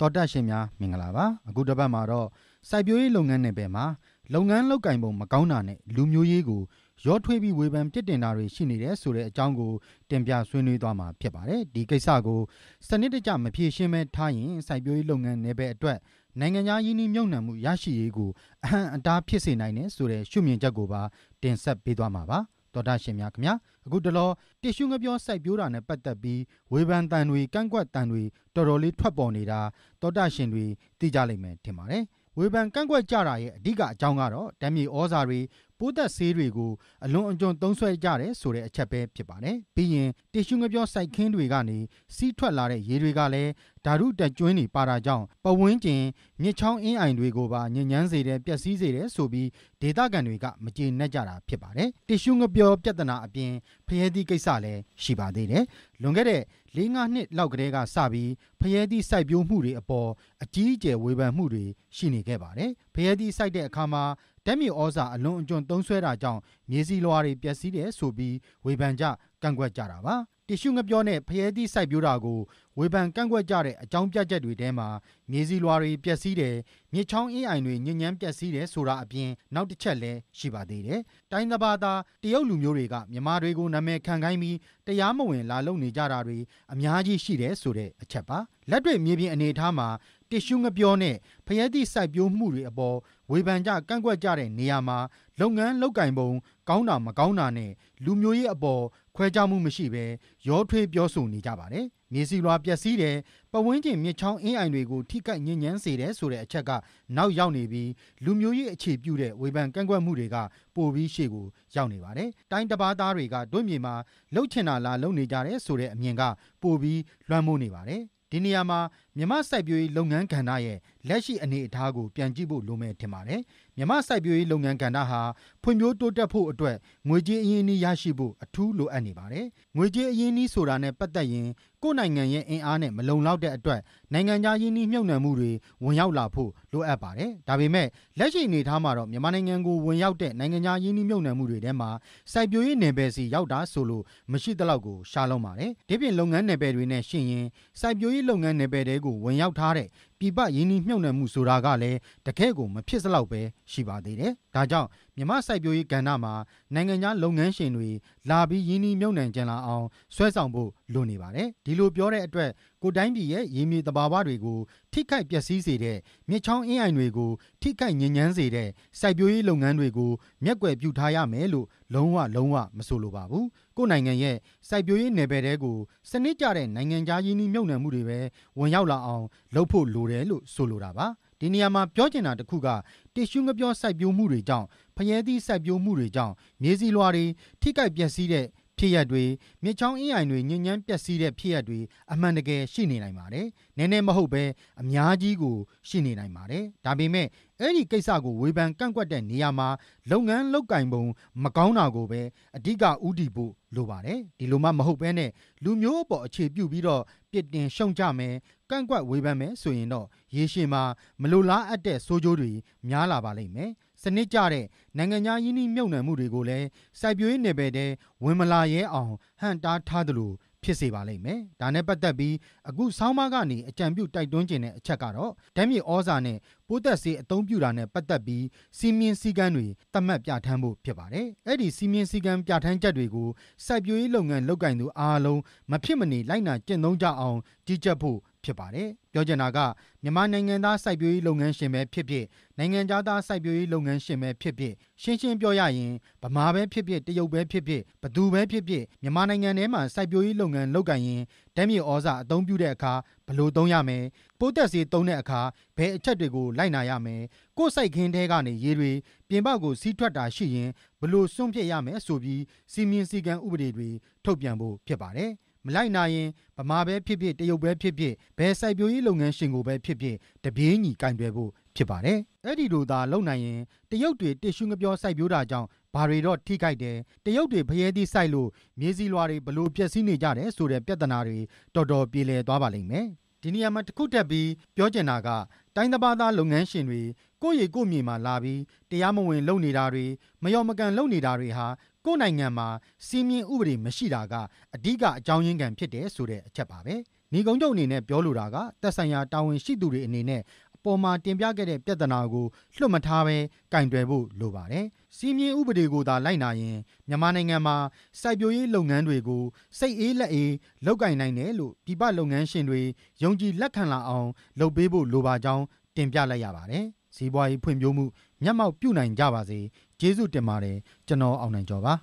တော်တက်ရှင်များမင်္ဂလာပါအခုတစ်ပတ်မှာတော့စိုက်ပျိုးရေးလုပ်ငန်းနယ်ပယ်မှာလုပ်ငန်းလုပ်ကင်ပုံမကောင်းတာနဲ့လူမျိုးရေးကိုရောထွေးပြီးဝေဖန်ပြစ်တင်တာတွေရှိနေတယ်ဆိုတဲ့အကြောင်းကိုတင်ပြဆွေးနွေးသွားမှာဖြစ်ပါတယ်ဒီကိစ္စကိုစနစ်တကျမဖြေရှင်းမဲထားရင်စိုက်ပျိုးရေးလုပ်ငန်းနယ်ပယ်အတွက်နိုင်ငံသားရင်းနှီးမြှုပ်နှံမှုရရှိရေးကိုအဟံအတားဖြစ်စေနိုင်တယ်ဆိုတဲ့ရှုမြင်ချက်ကိုပါတင်ဆက်ပေးသွားမှာပါတော်တာရှင်များခင်ဗျာအခုတလောတစ်ရှူးငပြောစိုက်ပျိုးတာနဲ့ပတ်သက်ပြီးဝေဖန်တန်တွေကန့်ကွက်တန်တွေတော်တော်လေးထွက်ပေါ်နေတာတောတာရှင်တွေသိကြလိမ့်မယ်ထင်ပါတယ်ဝေဖန်ကန့်ကွက်ကြတာရဲ့အဓိကအကြောင်းကတော့ဓာမြေဩဇာတွေပိုးသက်ဆေးတွေကိုအလွန်အကျွံသုံးဆွဲကြတယ်ဆိုတဲ့အချက်ပဲဖြစ်ပါတယ်။ပြီးရင်တ िश ူးငပြောစိုက်ခင်းတွေကနေစီးထွက်လာတဲ့ရေတွေကလည်းဓာတုတက်ကျွန်းတွေပါတာကြောင့်ပတ်ဝန်းကျင်မြစ်ချောင်းအင်းအိုင်တွေကိုပါညစ်ညမ်းစေတယ်ပျက်စီးစေတယ်ဆိုပြီးဒေသခံတွေကမကျေနပ်ကြတာဖြစ်ပါတယ်။တစ်သျှူးငှက်ပျောပြဿနာအပြင်ဖရဲသီးကိစ္စလည်းရှိပါသေးတယ်။လွန်ခဲ့တဲ့လေးငါးနှစ်လောက်ကတည်းကစပြီးဖရဲသီးစိုက်ပျိုးမှုတွေအပေါ်အကြီးအကျယ်ဝေဖန်မှုတွေရှိနေခဲ့ပါတယ်။ဖရဲသီးစိုက်တဲ့အခါမှာဓာတ်မြေသြဇာအလွန်အကျွံသုံးစွဲတာကြောင့်မြေဆီလွှာတွေပျက်စီးတယ်ဆိုပြီးဝေဖန်ကြကန့်ကွက်ကြတာပါ။တစ်ရှူးငှက်ပျောနဲ့ဖရဲသီးစိုက်ပျိုးတာကိုဝေဖန်ကန့်ကွက်ကြတဲ့အကြောင်းပြချက်တွေထဲမှာမြေစီလွာတွေပျက်စီးတယ်၊မြေချောင်းအင်းအိုင်တွေညဉ့်ညမ်းပျက်စီးတယ်ဆိုတာအပြင်နောက်တစ်ချက်လည်းရှိပါသေးတယ်။တိုင်းသဘာသာတရုတ်လူမျိုးတွေကမြန်မာတွေကိုနာမည်ခံခိုင်းပြီးတရားမဝင်လာလုပ်နေကြတာတွေအများကြီးရှိတယ်ဆိုတဲ့အချက်ပါ။လက်တွေ့မြေပြင်အနေအထားမှာတစ်ရှူးငပြောနဲ့ဖယက်တိစိုက်ပျိုးမှုတွေအပေါ်ဝေဖန်ကြကန့်ကွက်ကြတဲ့နေရာမှာလုပ်ငန်းလုပ်ကင်ပုံကောင်းတာမကောင်းတာနဲ့လူမျိုးရေးအပေါ်ခွဲခြားမှုမရှိဘဲရောထွေးပြောဆိုနေကြပါတယ်။မြေစီလွာပျက်စီးတယ်ပဝင်းကျင်မြစ်ချောင်းအင်းအိုင်တွေကိုထိခိုက်ညဉ့်ညမ်းစေတယ်ဆိုတဲ့အချက်ကနောက်ရောက်နေပြီးလူမျိုးရေးအခြေပြုတဲ့ဝေဖန်ကန့်ကွက်မှုတွေကပိုပြီးရှေ့ကိုရောက်နေပါတယ်။တိုင်းတပါးသားတွေကဒွင့်မြေမှာလှုပ်ချင်တာလားလှုပ်နေကြတယ်ဆိုတဲ့အမြင်ကပိုပြီးလွှမ်းမိုးနေပါတယ်။ဒီနေရာမှာမြန်မာစိုက်ပျိုးရေးလုပ်ငန်းကဏ္ဍရဲ့လက်ရှိအနေအထားကိုပြန်ကြည့်ဖို့လိုမယ်ထင်ပါတယ်။မြန်မာစိုက်ပျိုးရေးလုပ်ငန်းကဏ္ဍဟာဖွံ့ဖြိုးတိုးတက်ဖို့အတွက်ငွေကြေးအရင်းအနှီးရရှိဖို့အထူးလိုအပ်နေပါတယ်။ငွေကြေးအရင်းအနှီးဆိုတာနဲ့ပတ်သက်ရင်ကိုယ်နိုင်ငံရဲ့အင်အားနဲ့မလုံလောက်တဲ့အတွက်နိုင်ငံခြားရင်းနှီးမြှုပ်နှံမှုတွေဝင်ရောက်လာဖို့လိုအပ်ပါတယ်။ဒါပေမဲ့လက်ရှိအနေအထားမှာတော့မြန်မာနိုင်ငံကိုဝင်ရောက်တဲ့နိုင်ငံခြားရင်းနှီးမြှုပ်နှံမှုတွေထဲမှာစိုက်ပျိုးရေးနယ်ပယ်စီရောက်တာဆိုလို့မရှိသလောက်ကိုရှားလုံးပါတယ်။ဒီပြင်လုပ်ငန်းနယ်ပယ်တွေနဲ့ရှင်ရင်စိုက်ပျိုးရေးလုပ်ငန်းနယ်ပယ်တွေကို我们要查的。ပြည်ပရင်းနှီးမြှုပ်နှံမှုဆိုတာကလည်းတကယ့်ကိုမဖြစ်စလောက်ပဲရှိပါသေးတယ်။ဒါကြောင့်မြမစိုက်ပျိုးရေးကဏ္ဍမှာနိုင်ငံခြားလုပ်ငန်းရှင်တွေလာပြီးရင်းနှီးမြှုပ်နှံကြလာအောင်ဆွဲဆောင်ဖို့လိုနေပါတယ်။ဒီလိုပြောတဲ့အတွက်ကိုတိုင်းပြည်ရဲ့ရေမြေတဘာဝတွေကိုထိခိုက်ပျက်စီးစေတဲ့မြစ်ချောင်းအင်းအိုင်တွေကိုထိခိုက်ညဉ့်ညမ်းစေတဲ့စိုက်ပျိုးရေးလုပ်ငန်းတွေကိုမျက်ကွယ်ပြုထားရမယ်လို့လုံးဝလုံးဝမဆိုလိုပါဘူး။ကိုနိုင်ငံရဲ့စိုက်ပျိုးရေးနယ်ပယ်တဲကိုစနစ်ကျတဲ့နိုင်ငံခြားရင်းနှီးမြှုပ်နှံမှုတွေပဲဝင်ရောက်လာအောင်လုပ်ဖို့လိုတယ်လို့ဆိုလိုတာပါ။ဒီနေရာမှာပြောချင်တာတစ်ခုကတ िश ူးငပြောစိုက်ပျိုးမှုတွေကြောင့်ဖျဲသီးစိုက်ပျိုးမှုတွေကြောင့်မြေဆီလွှာတွေထိခိုက်ပျက်စီးတဲ့ဖြစ်ရပ်တွေမြစ်ချောင်းအင်းအိုင်တွေညဉ့်ညမ်းပျက်စီးတဲ့ဖြစ်ရပ်တွေအမှန်တကယ်ရှိနေနိုင်ပါတယ်။နည်းနည်းမဟုတ်ပဲအများကြီးကိုရှိနေနိုင်ပါတယ်။ဒါပေမဲ့အဲ့ဒီကိစ္စကိုဝေဖန်ကန့်ကွက်တဲ့နေရာမှာ လုပ်ငန်းလုပ်ကင်ပုံမကောင်းတာကိုပဲအဓိကဥတည်ဖို့လိုပါတယ်။ဒီလိုမှမဟုတ်ပဲနဲ့လူမျိုးအပေါ်အခြေပြုပြီးတော့ပြစ်တင်ရှုံချမယ်ကန့်ကွက်ဝေဖန်မယ်ဆိုရင်တော့ရေရှည်မှာ မလိုလားအပ်တဲ့ဆိုးကျိုးတွေများလာပါလိမ့်မယ်။စနစ်ကျတဲ့နိုင်ငံခြားရင်းနှီးမြှုပ်နှံမှုတွေကိုလည်းစိုက်ပျိုးရေးနယ်ပယ်ထဲဝင်မလာရဲအောင်ဟန့်တားထားသလိုဖြစ်စေပါလိမ့်မယ်။ဒါနဲ့ပတ်သက်ပြီးအခုဆောင်းပါးကနေအကြံပြုတိုက်တွန်းချင်တဲ့အချက်ကတော့ဓာတ်မြေသြဇာနဲ့ပိုးသတ်ဆေးအသုံးပြုတာနဲ့ပတ်သက်ပြီးစည်းမျဉ်းစည်းကမ်းတွေသတ်မှတ်ပြဌာန်းဖို့ဖြစ်ပါတယ်။အဲဒီစည်းမျဉ်းစည်းကမ်းပြဌာန်းချက်တွေကိုစိုက်ပျိုးရေးလုပ်ငန်းလုပ်ကိုင်သူအားလုံးမဖြစ်မနေလိုက်နာကျင့်သုံးကြအောင်ကြီးကြပ်ဖို့ဖြစ်ပါတယ်။ပြောချင်တာကမြန်မာနိုင်ငံသားစိုက်ပျိုးရေးလုပ်ငန်းရှင်ပဲဖြစ်ဖြစ်နိုင်ငံခြားသားစိုက်ပျိုးရေးလုပ်ငန်းရှင်ပဲဖြစ်ဖြစ်ရှင်းရှင်းပြောရရင်ဗမာပဲဖြစ်ဖြစ်တရုတ်ပဲဖြစ်ဖြစ်ဘသူပဲဖြစ်ဖြစ်မြန်မာနိုင်ငံထဲမှာစိုက်ပျိုးရေးလုပ်ငန်းလုပ်ကိုင်ရင်ဓာတ်မြေဩဇာအသုံးပြုတဲ့အခါဘလို့သုံးရမယ်ပိုးသက်စေသုံးတဲ့အခါဘယ်အချက်တွေကိုလိုက်နာရမယ်ကိုယ်စိုက်ခင်းထဲကနေရေတွေပြင်ပကိုစီးထွက်တာရှိရင်ဘလို့စွန့်ပြစ်ရမယ်ဆိုပြီးစီမင်းစီကံဥပဒေတွေထုတ်ပြန်ဖို့ဖြစ်ပါတယ်။မလိုက်နာရင်ဗမာပဲဖြစ်ဖြစ်တရုတ်ပဲဖြစ်ဖြစ်ဘယ်စိုက်ပျိုးရေးလုပ်ငန်းရှင်ကိုပဲဖြစ်ဖြစ်တပြေးညီကင်တွယ်ဖို့ဖြစ်ပါတယ်အဲ့ဒီလိုသာလုပ်နိုင်ရင်တရုတ်တွေတစ်ရှုငပြောစိုက်ပျိုးတာကြောင့်ဘာတွေတော့ထိခိုက်တယ်တရုတ်တွေဖျဲသီးစိုက်လို့မြေစည်းလွာတွေဘလို့ပြက်စီးနေကြတယ်ဆိုတဲ့ပြဿနာတွေတော်တော်ပြေလည်သွားပါလိမ့်မယ်ဒီနေရာမှာတစ်ခုတက်ပြီးပြောချင်တာကတိုင်းတစ်ပါးသားလုပ်ငန်းရှင်တွေကိုယ့်ရည်ကိုယ့်မြေမှာလာပြီးတရားမဝင်လုပ်နေတာတွေမယောမကန်လုပ်နေတာတွေဟာကိုယ့်နိုင်ငံမှာစီမင်းဥပဒေမရှိတာကအဓိကအကြောင်းရင်းခံဖြစ်တယ်ဆိုတဲ့အချက်ပါပဲ။နေကုံချုပ်အနေနဲ့ပြောလိုတာကသက်ဆိုင်ရာတာဝန်ရှိသူတွေအနေနဲ့အပေါ်မှာတင်ပြခဲ့တဲ့ပြဿနာကိုလွတ်မထားဘဲကင်တွယ်ဖို့လိုပါတယ်။စီမင်းဥပဒေကိုသာလိုက်နာရင်မြန်မာနိုင်ငံမှာစိုက်ပျိုးရေးလုပ်ငန်းတွေကိုစိတ်အေးလက်အေးလုတ်ကင်နိုင်တယ်လို့ပြည်ပလုပ်ငန်းရှင်တွေယုံကြည်လက်ခံလာအောင်လုပ်ပေးဖို့လိုပါကြောင်းတင်ပြလိုက်ရပါတယ်။စီးပွားရေးဖွံ့ဖြိုးမှုမျက်မှောက်ပြုနိုင်ကြပါစေ။ကျေးဇူးတင်ပါတယ်။ကျွန်တော်အောင်နိုင်ကျော်ပါ